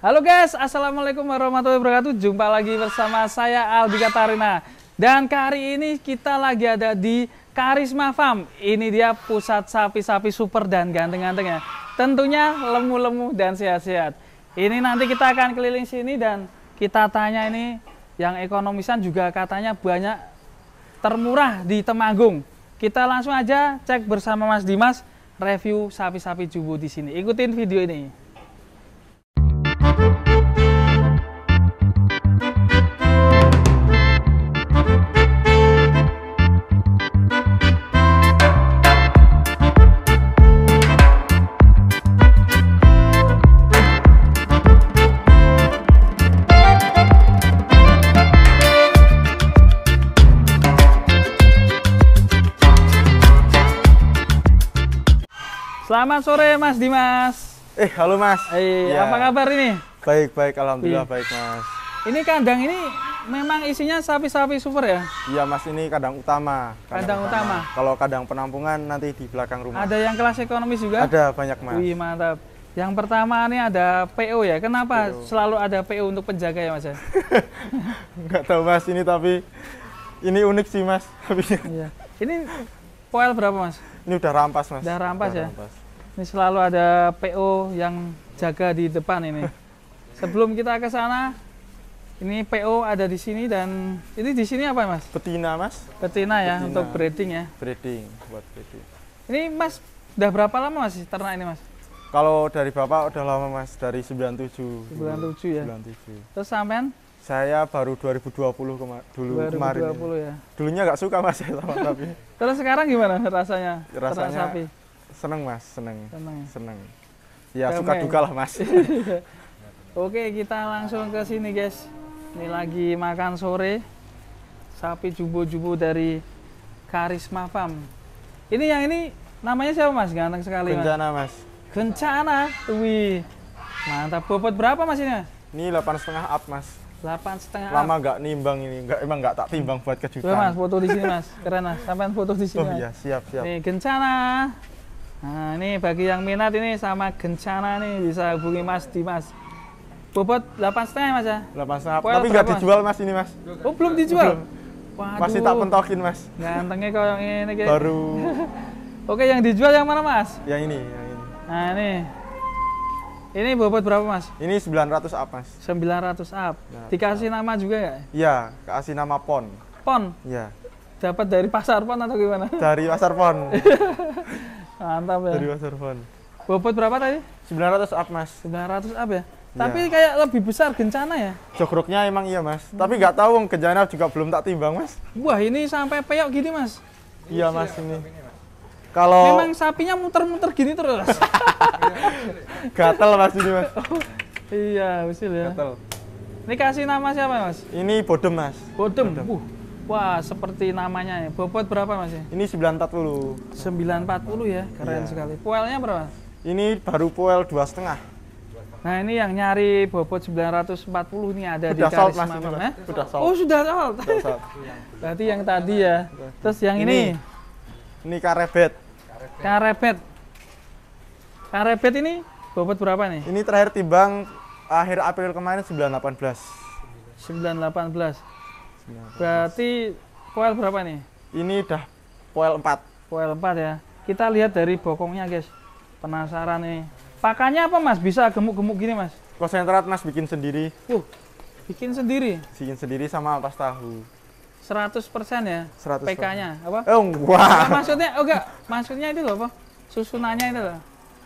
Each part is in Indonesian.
Halo guys, Assalamualaikum warahmatullahi wabarakatuh Jumpa lagi bersama saya Aldi Katarina Dan hari ini kita lagi ada di Karisma Farm Ini dia pusat sapi-sapi super dan ganteng-ganteng ya Tentunya lemu-lemu dan sehat-sehat Ini nanti kita akan keliling sini dan kita tanya ini Yang ekonomisan juga katanya banyak termurah di Temanggung Kita langsung aja cek bersama Mas Dimas review sapi-sapi jumbo di sini. Ikutin video ini. Selamat sore Mas Dimas. Eh, halo Mas. Eh, ya. apa kabar ini? Baik, baik. Alhamdulillah baik, Mas. Ini kandang ini memang isinya sapi-sapi super ya? Iya, Mas. Ini kandang utama. Kandang, kandang utama. utama. Kalau kandang penampungan nanti di belakang rumah. Ada yang kelas ekonomis juga? Ada, banyak, Mas. Wih, mantap. Yang pertama ini ada PO ya. Kenapa PO. selalu ada PO untuk penjaga ya, Mas? Enggak ya? tahu, Mas. Ini tapi ini unik sih, Mas. Iya. Ini Poel berapa mas? Ini udah rampas mas. Udah rampas udah ya. Rampas. Ini selalu ada PO yang jaga di depan ini. Sebelum kita ke sana, ini PO ada di sini dan ini di sini apa mas? Betina mas. Betina ya Betina. untuk breeding ya. Breeding buat breeding. Ini mas udah berapa lama mas ternak ini mas? Kalau dari bapak udah lama mas dari 97. 97 ya. 97. Terus sampean? Saya baru 2020 kema dulu 2020 kemarin. 2020 ya. Dulunya nggak suka mas saya sama sapi. Terus sekarang gimana rasanya? Rasanya sapi seneng mas seneng seneng seneng ya suka duka lah mas oke kita langsung ke sini guys ini lagi makan sore sapi jumbo-jumbo dari Karisma Farm ini yang ini namanya siapa mas ganteng sekali Bencana mas, mas. Bencana wih mantap bobot berapa mas ini ini delapan setengah up mas delapan setengah lama nggak nimbang ini nggak emang nggak tak timbang buat kejutan Tuh, mas foto di sini mas keren mas sampai foto di sini oh iya siap siap nih Gencana Nah, ini bagi yang minat ini sama gencana nih bisa hubungi Mas Dimas. Bobot 8 setengah mas ya? 8 setengah. Tapi nggak dijual mas ini mas. Oh belum dijual? Belum. Waduh. Masih tak pentokin mas. Gantengnya yang ini kayak. Baru. Oke yang dijual yang mana mas? Yang ini, yang ini. Nah ini. Ini bobot berapa mas? Ini 900 up mas. 900 up. Dikasih up. nama juga ya? Iya, kasih nama pon. Pon? Iya. Dapat dari pasar pon atau gimana? Dari pasar pon. Mantap ya. Dari Waterfon. Bobot berapa tadi? 900 up mas. 900 up ya. Iya. Tapi kayak lebih besar gencana ya? Jogroknya emang iya mas. Hmm. Tapi nggak tahu gencana juga belum tak timbang mas. Wah ini sampai peyok gini mas. Iya mas ini. Kalau memang sapinya muter-muter gini terus. Gatel mas ini mas. Oh, iya usil ya. Gatel. Ini kasih nama siapa mas? Ini Bodem mas. Bodem. Bodem. Uh. Wah, seperti namanya ya. Bobot berapa Mas? Ini 940. 940 ya, iya. keren yeah. sekali. Puelnya berapa? Ini baru puel dua setengah. Nah ini yang nyari bobot 940 ini ada sudah di Karisma. Mas, ini, mas. Eh? Sudah salt. Oh sudah salt. Sudah salt. Berarti yang tadi ya. Terus yang ini. Ini, ini karebet. Karebet. Karebet ini bobot berapa nih? Ini terakhir timbang akhir April kemarin 918. 918. Iya, Berarti poel berapa nih? Ini udah poel 4. Poel 4 ya. Kita lihat dari bokongnya, guys. Penasaran nih. Pakannya apa, Mas? Bisa gemuk-gemuk gini, Mas? Konsentrat Mas bikin sendiri. Uh. Bikin sendiri? Bikin sendiri sama pas tahu. 100% ya? 100%. PK-nya apa? Oh, wah. Wow. maksudnya oh enggak, maksudnya itu loh apa? Susunannya itu loh.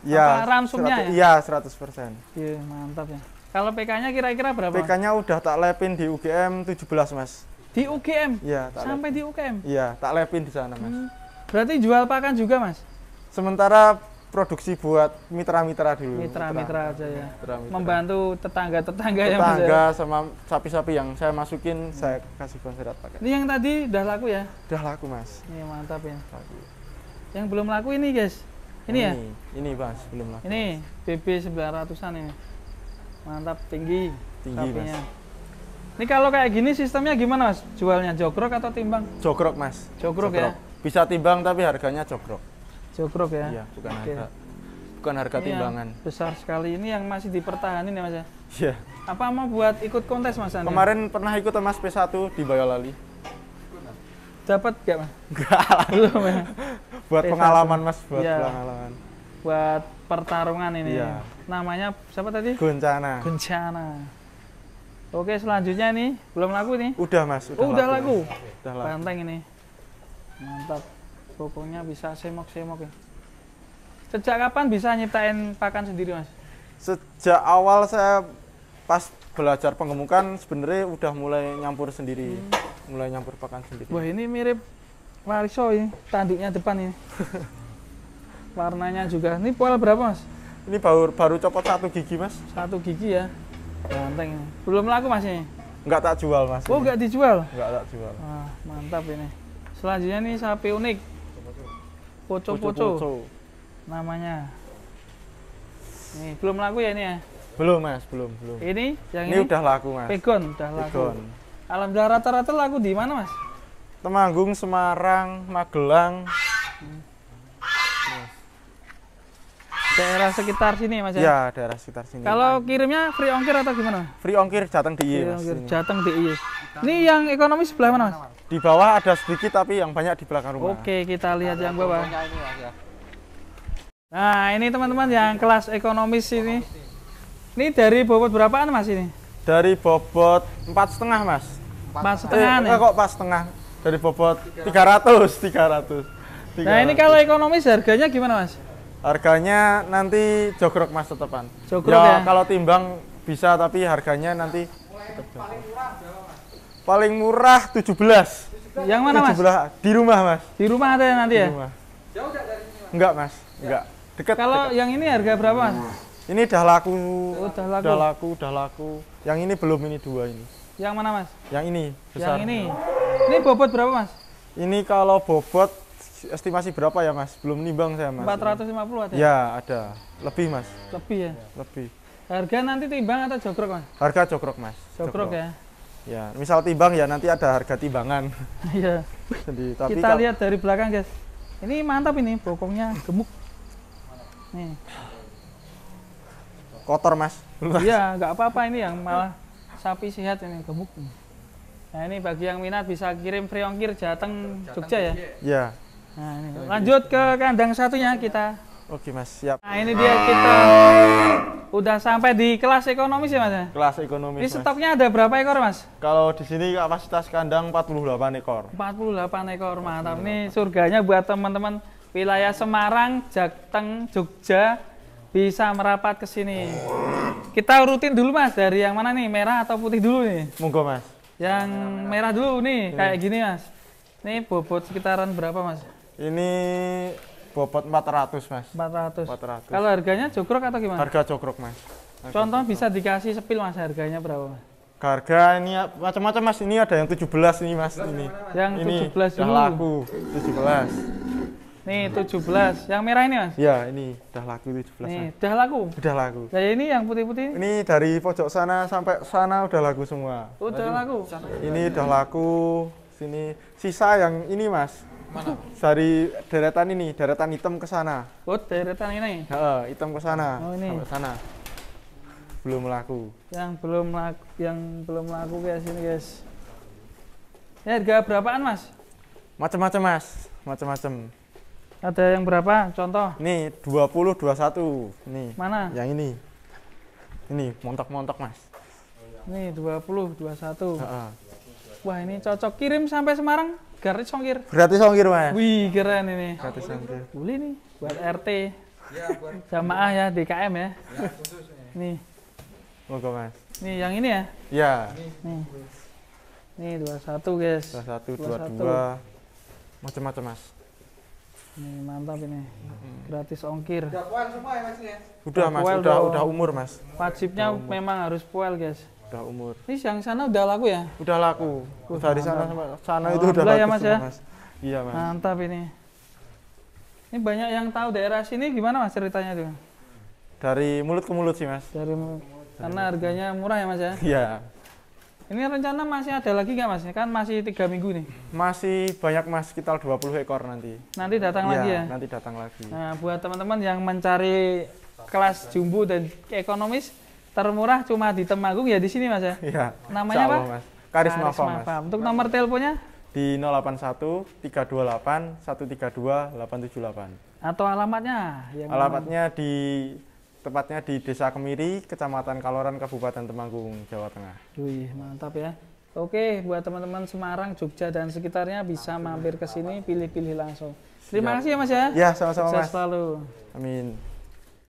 Ya, iya, ransumnya ramsumnya ya? Iya, 100%. Iya, mantap ya. Kalau PK-nya kira-kira berapa? PK-nya udah tak lepin di UGM 17, Mas. Di UGM? Iya. Sampai di UGM? Iya, tak lepin di sana, Mas. Hmm. Berarti jual pakan juga, Mas? Sementara produksi buat mitra-mitra dulu. Mitra-mitra aja ya. Mitra -mitra. Membantu tetangga-tetangga yang Tetangga sama sapi-sapi yang saya masukin, hmm. saya kasih konserat pakai. Ini yang tadi udah laku ya? Udah laku, Mas. Ini mantap ya. Laku. Yang belum laku ini, guys. Ini, ya? ini ya? Ini, Mas, belum laku. Ini BB 900-an ini. Mantap tinggi. Tinggi, sapinya. Mas. Ini kalau kayak gini sistemnya gimana mas? Jualnya jogrok atau timbang? Jogrok mas. Jogrok, jogrok. ya. Bisa timbang tapi harganya jogrok. Jogrok ya. Iya, bukan okay. harga. Bukan harga ini timbangan. Besar sekali ini yang masih dipertahanin ya mas ya. Iya. Apa mau buat ikut kontes mas Andi? Kemarin pernah ikut mas P1 di Boyolali. Dapat gak mas? Enggak. Belum ya. buat P1. pengalaman mas, buat ya. pengalaman. Buat pertarungan ini. Iya. Namanya siapa tadi? Guncana. Guncana. Oke, selanjutnya ini belum laku nih. Udah, Mas. Udah, oh, udah laku. Udah laku. Banteng ini. Mantap. Pokoknya bisa semok-semok ya. Sejak kapan bisa nyiptain pakan sendiri, Mas? Sejak awal saya pas belajar pengemukan sebenarnya udah mulai nyampur sendiri. Hmm. Mulai nyampur pakan sendiri. Wah, ini mirip Wariso ini, tanduknya depan ini. Warnanya juga. Ini pola berapa, Mas? Ini baru baru copot satu gigi, Mas. Satu gigi ya. Ganteng. Belum laku masih? Enggak tak jual mas. Oh enggak dijual? Enggak tak jual. Wah mantap ini. Selanjutnya nih sapi unik. Poco-poco. Namanya. Nih belum laku ya ini ya? Belum mas, belum belum. Ini yang ini, ini udah laku mas. Pegon udah laku. Pegon. Alhamdulillah rata-rata laku di mana mas? Temanggung, Semarang, Magelang. Hmm daerah sekitar sini mas ya? Ya daerah sekitar sini. Kalau kirimnya free ongkir atau gimana? Free ongkir Jateng di e, Free jateng di iya Ini yang ekonomi sebelah mana mas? Di bawah ada sedikit tapi yang banyak di belakang rumah. Oke kita lihat yang bawah. Ini, mas, Nah ini teman-teman yang kelas ekonomis ini. Ini dari bobot berapaan mas ini? Dari bobot empat setengah mas. Empat setengah. Eh, kok empat setengah? Dari bobot 300, 300. 300. Nah ini kalau ekonomis harganya gimana mas? Harganya nanti jogrok mas tetepan. Jogrok ya, ya? kalau timbang bisa tapi harganya nanti tetap paling murah Paling murah 17. Yang mana 17. mas? Di rumah mas. Di rumah ada ya nanti Di ya? Rumah. Jauh dari sini mas? Enggak mas, enggak. Dekat. Kalau deket. yang ini harga berapa mas? Ini udah laku, oh, laku, dah laku, udah laku. Yang ini belum ini dua ini. Yang mana mas? Yang ini besar. Yang ini. Ini bobot berapa mas? Ini kalau bobot estimasi berapa ya mas? Belum nimbang saya mas. 450 ada? Ya ada, lebih mas. Lebih ya? ya? Lebih. Harga nanti timbang atau jogrok mas? Harga jogrok mas. Jogrok, jokrok. ya? Ya, misal timbang ya nanti ada harga timbangan. Iya. Jadi tapi kita lihat dari belakang guys. Ini mantap ini, bokongnya gemuk. Nih. Kotor mas. Iya, nggak apa-apa ini yang malah sapi sehat ini gemuk. Nah ini bagi yang minat bisa kirim free ongkir Jateng, Jateng Jogja ya? Iya. Nah, lanjut ke kandang satunya kita. Oke mas, siap. Nah ini dia kita udah sampai di kelas ekonomis ya mas. Ya? Kelas ekonomis. Di stoknya ada berapa ekor mas? Kalau di sini kapasitas kandang 48 ekor. 48 ekor mas. Tapi Ini surganya buat teman-teman wilayah Semarang, Jateng, Jogja bisa merapat ke sini. Kita urutin dulu mas dari yang mana nih merah atau putih dulu nih? Monggo mas. Yang merah, dulu nih kayak gini mas. Ini bobot sekitaran berapa mas? Ini bobot 400, Mas. 400. 400. Kalau harganya jogrok atau gimana? Harga jogrok, Mas. Harga Contoh jogrok. bisa dikasih sepil, Mas, harganya berapa, Mas? Harga ini ya, macam-macam, Mas. Ini ada yang 17 ini, Mas. Ini. Yang ini 17 dah laku. 17. Nih, 17. Yang merah ini, Mas? Ya, ini udah laku 17. Nih, udah laku. Udah laku. Ya ini yang putih-putih. Ini dari pojok sana sampai sana udah laku semua. Udah laku. Ini udah laku. Sini sisa yang ini, Mas Mana? Dari deretan ini, deretan hitam ke sana. Oh, deretan ini. Heeh, hitam ke sana. Oh, ini. Sampai sana. Belum laku. Yang belum laku, yang belum laku guys ini, guys. Ini harga berapaan, Mas? Macam-macam, Mas. Macam-macam. Ada yang berapa? Contoh. Nih, 20 21. Nih. Mana? Yang ini. Ini montok-montok, Mas. Nih, 20 21. Heeh wah ini cocok kirim sampai Semarang gratis ongkir gratis ongkir mas wih keren ini gratis ongkir boleh nih buat RT ya, buat jamaah ya DKM ya, ya khusus, nih moga mas nih yang ini ya ya nih nih dua satu guys dua satu dua dua macam-macam mas nih mantap ini gratis ongkir udah puel semua ya mas ya udah mas udah udah umur mas wajibnya memang harus puel guys udah umur. Ini yang sana udah laku ya? Udah laku. udah di sana sama sana oh, itu udah ya, laku. Ya, mas, ya? mas. Iya, Mas. Mantap ini. Ini banyak yang tahu daerah sini gimana Mas ceritanya tuh? Dari mulut ke mulut sih, Mas. Dari mulut. Karena harganya murah ya, Mas ya? Iya. Ini rencana masih ada lagi nggak Mas? Kan masih tiga minggu nih. Masih banyak Mas, sekitar 20 ekor nanti. Nanti datang ya, lagi ya? nanti datang lagi. Nah, buat teman-teman yang mencari kelas jumbo dan ekonomis, Termurah cuma di Temanggung ya di sini Mas ya. Iya. Namanya apa? Mas. Karisma, Karisma Farm, Mas. Farm. Untuk nomor teleponnya di 081 328 132 878. Atau alamatnya? Yang alamatnya mana? di tepatnya di Desa Kemiri, Kecamatan Kaloran, Kabupaten Temanggung, Jawa Tengah. Wih, mantap ya. Oke, buat teman-teman Semarang, Jogja dan sekitarnya bisa mampir ke sini pilih-pilih langsung. Terima kasih ya Mas ya. Ya, sama-sama Mas. selalu. Amin.